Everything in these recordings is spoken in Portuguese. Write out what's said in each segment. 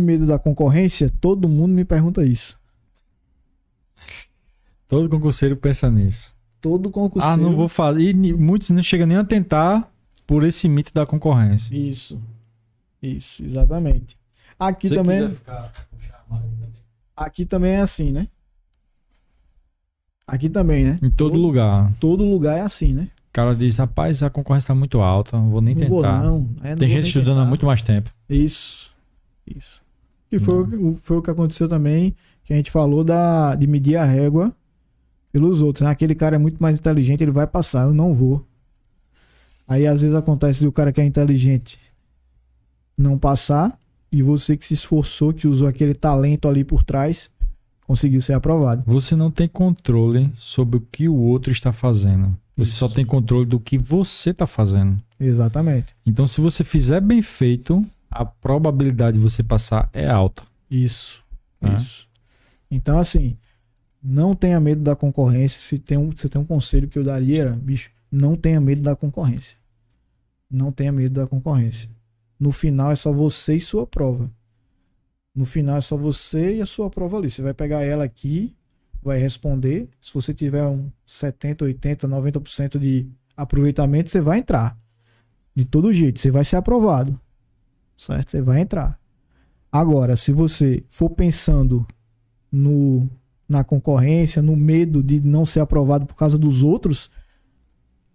medo da concorrência? Todo mundo me pergunta isso. Todo concurseiro pensa nisso. Todo concurseiro. Ah, não vou fazer. E muitos não chegam nem a tentar por esse mito da concorrência. Isso. Isso, exatamente. Aqui Se também. Ficar... Aqui também é assim, né? Aqui também, né? Em todo, todo lugar. Todo lugar é assim, né? O cara diz, rapaz, a concorrência está muito alta, não vou nem não tentar. Vou, não. É, não Tem gente estudando tentar. há muito mais tempo. Isso. Isso. E foi, uhum. foi o que aconteceu também, que a gente falou da, de medir a régua pelos outros. Né? Aquele cara é muito mais inteligente, ele vai passar, eu não vou. Aí às vezes acontece o cara que é inteligente não passar e você que se esforçou, que usou aquele talento ali por trás, conseguiu ser aprovado. Você não tem controle sobre o que o outro está fazendo. Você Isso. só tem controle do que você está fazendo. Exatamente. Então, se você fizer bem feito, a probabilidade de você passar é alta. Isso, né? isso. Então, assim, não tenha medo da concorrência. Se tem, um, se tem um conselho que eu daria, era, bicho, não tenha medo da concorrência. Não tenha medo da concorrência. No final é só você e sua prova. No final é só você e a sua prova ali. Você vai pegar ela aqui, vai responder. Se você tiver um 70, 80, 90% de aproveitamento, você vai entrar. De todo jeito, você vai ser aprovado certo? Você vai entrar. Agora, se você for pensando no na concorrência, no medo de não ser aprovado por causa dos outros,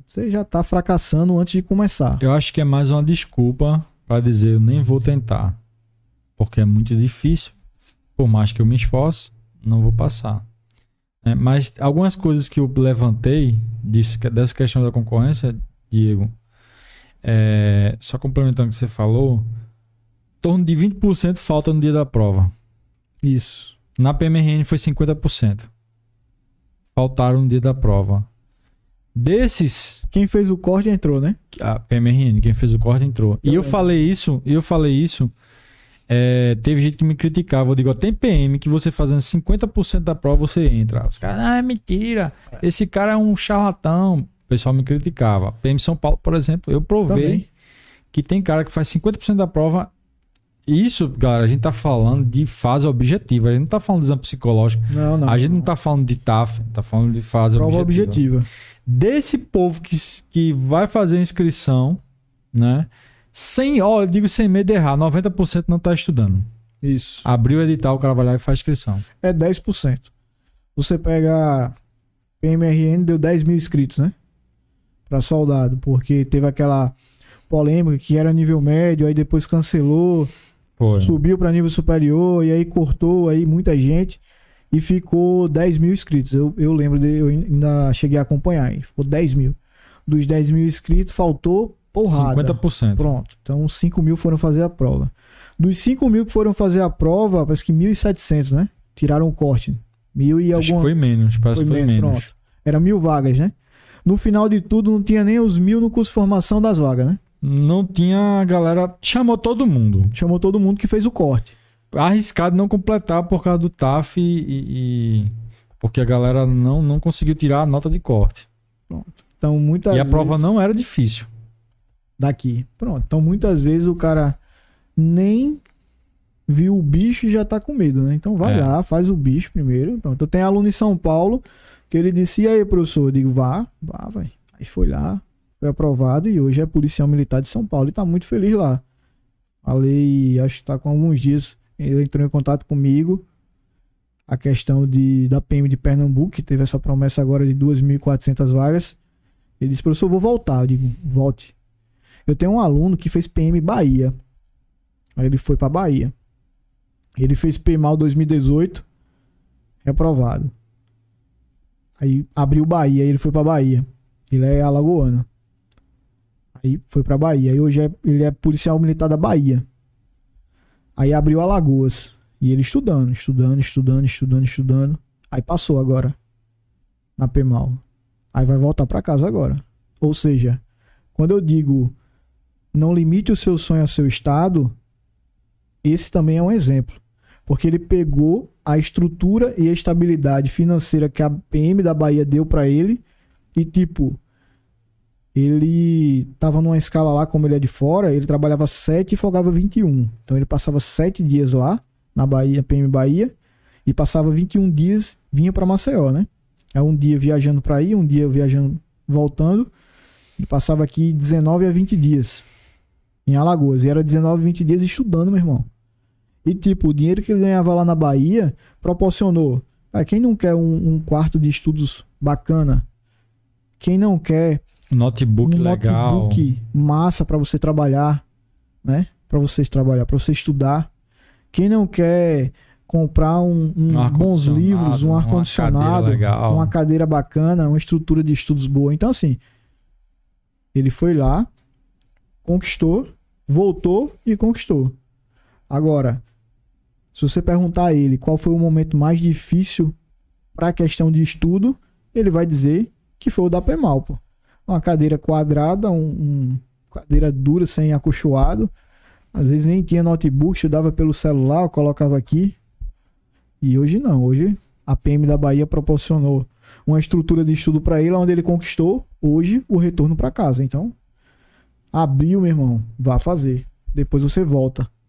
você já está fracassando antes de começar. Eu acho que é mais uma desculpa para dizer eu nem vou tentar, porque é muito difícil. Por mais que eu me esforce, não vou passar. É, mas algumas coisas que eu levantei disso, é dessa questão da concorrência, Diego, é, só complementando o que você falou, torno de 20% falta no dia da prova. Isso. Na PMRN foi 50%. Faltaram no dia da prova. Desses. Quem fez o corte entrou, né? A PMRN, quem fez o corte entrou. Também. e tá eu falei isso, eu falei isso. É, teve gente que me criticava. Eu digo, tem PM que você fazendo 50% da prova, você entra. Os caras, ah, é mentira. É. Esse cara é um charlatão. O pessoal me criticava. PM São Paulo, por exemplo, eu provei Também. que tem cara que faz 50% da prova isso, cara, a gente tá falando de fase objetiva. A gente não tá falando de exame psicológico. Não, não. A gente não tá falando de TAF, tá falando de fase Prova objetiva. objetiva. Desse povo que, que vai fazer inscrição, né? Sem, ó, eu digo sem medo de errar, 90% não tá estudando. Isso. Abriu o edital, o cara vai lá e faz inscrição. É 10%. Você pega PMRN, deu 10 mil inscritos, né? Pra soldado, porque teve aquela polêmica que era nível médio, aí depois cancelou, Foi. subiu para nível superior e aí cortou aí muita gente e ficou 10 mil inscritos. Eu, eu lembro, de, eu ainda cheguei a acompanhar, hein? ficou 10 mil. Dos 10 mil inscritos, faltou porrada. 50%. Pronto, então 5 mil foram fazer a prova. Dos 5 mil que foram fazer a prova, parece que 1.700, né? Tiraram o corte. Mil e acho que foi menos, parece que foi menos. menos. Pronto. Era mil vagas, né? No final de tudo, não tinha nem os mil no curso de formação das vagas, né? não tinha a galera. Chamou todo mundo. Chamou todo mundo que fez o corte. Arriscado não completar por causa do TAF e. e porque a galera não, não conseguiu tirar a nota de corte. Pronto. Então, muitas E a vezes... prova não era difícil. Daqui. Pronto. Então, muitas vezes o cara nem viu o bicho e já tá com medo, né? Então vai é. lá, faz o bicho primeiro. Pronto. Eu tenho aluno em São Paulo que ele disse: E aí, professor? Eu digo: Vá, vá, vai. Aí foi lá, foi aprovado e hoje é policial militar de São Paulo e tá muito feliz lá. Falei, acho que tá com alguns dias, ele entrou em contato comigo. A questão de, da PM de Pernambuco, que teve essa promessa agora de 2.400 vagas. Ele disse, professor, vou voltar. Eu digo, volte. Eu tenho um aluno que fez PM Bahia. Aí ele foi para Bahia. Ele fez PMAL 2018, reprovado. É aí abriu Bahia, ele foi para Bahia. Ele é alagoano. Aí foi pra Bahia. Aí hoje é, ele é policial militar da Bahia. Aí abriu Alagoas. E ele estudando, estudando, estudando, estudando, estudando. Aí passou agora. Na PMAL, Aí vai voltar para casa agora. Ou seja, quando eu digo não limite o seu sonho ao seu estado, esse também é um exemplo. Porque ele pegou a estrutura e a estabilidade financeira que a PM da Bahia deu para ele e tipo, ele estava numa escala lá, como ele é de fora, ele trabalhava 7 e folgava 21. Então ele passava 7 dias lá, na Bahia, PM Bahia, e passava 21 dias, vinha para Maceió, né? É um dia viajando para aí, um dia viajando voltando. Ele passava aqui 19 a 20 dias em Alagoas. E era 19, 20 dias estudando, meu irmão. E tipo, o dinheiro que ele ganhava lá na Bahia proporcionou. Cara, quem não quer um, um quarto de estudos bacana? Quem não quer um notebook um legal. notebook massa para você trabalhar, né? Para você trabalhar, para você estudar. Quem não quer comprar um, um, um bons livros, um ar-condicionado, uma, uma, cadeira bacana, uma estrutura de estudos boa. Então, assim, ele foi lá, conquistou, voltou e conquistou. Agora, se você perguntar a ele qual foi o momento mais difícil para a questão de estudo, ele vai dizer que foi o da PEMAL, pô uma cadeira quadrada, um, um cadeira dura sem acolchoado. Às vezes nem tinha notebook, estudava pelo celular, eu colocava aqui. E hoje não, hoje a PM da Bahia proporcionou uma estrutura de estudo para ele, onde ele conquistou hoje o retorno para casa. Então, abriu, meu irmão, vá fazer. Depois você volta.